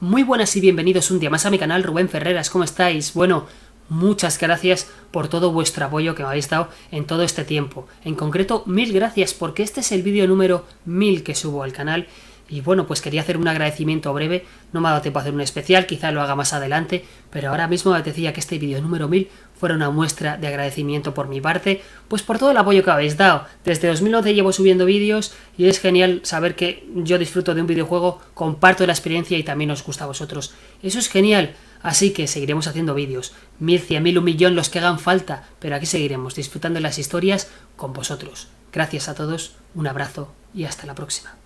Muy buenas y bienvenidos un día más a mi canal Rubén Ferreras, ¿cómo estáis? Bueno, muchas gracias por todo vuestro apoyo que me habéis dado en todo este tiempo. En concreto, mil gracias porque este es el vídeo número mil que subo al canal y bueno, pues quería hacer un agradecimiento breve, no me ha dado tiempo a hacer un especial, quizá lo haga más adelante, pero ahora mismo me decía que este vídeo número 1000 fuera una muestra de agradecimiento por mi parte, pues por todo el apoyo que habéis dado. Desde 2011 llevo subiendo vídeos y es genial saber que yo disfruto de un videojuego, comparto la experiencia y también os gusta a vosotros. Eso es genial, así que seguiremos haciendo vídeos, mil, cien mil, un millón, los que hagan falta, pero aquí seguiremos disfrutando las historias con vosotros. Gracias a todos, un abrazo y hasta la próxima.